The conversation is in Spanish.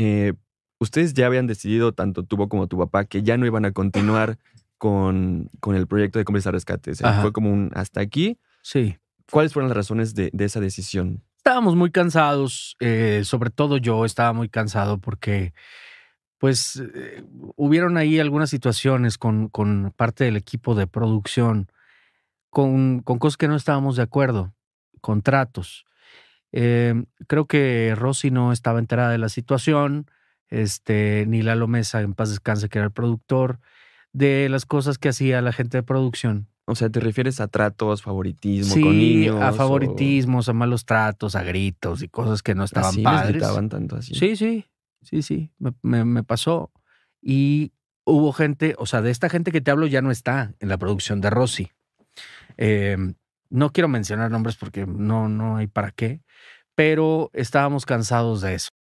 Eh, ustedes ya habían decidido, tanto tuvo como tu papá, que ya no iban a continuar con, con el proyecto de Comercio a Rescate. fue como un hasta aquí. Sí. ¿Cuáles fueron las razones de, esa decisión? Estábamos muy cansados, eh, sobre todo yo estaba muy cansado porque pues eh, hubieron ahí algunas situaciones con, con, parte del equipo de producción, con, con cosas que no estábamos de acuerdo, contratos. Em, creo que Rosy no estaba enterada de la situación, este, ni Lalo Mesa, en paz descanse, que era el productor, de las cosas que hacía la gente de producción. O sea, ¿te refieres a tratos, favoritismo con niños? a favoritismos, a malos tratos, a gritos y cosas que no ¿Ah, estaban así padres. gritaban tanto así. Sí, sí, sí, sí, me, pasó. Y hubo gente, o sea, de esta gente que te hablo ya no está en la producción de Rosy. Eh, no quiero mencionar nombres porque no, no hay para qué, pero estábamos cansados de eso.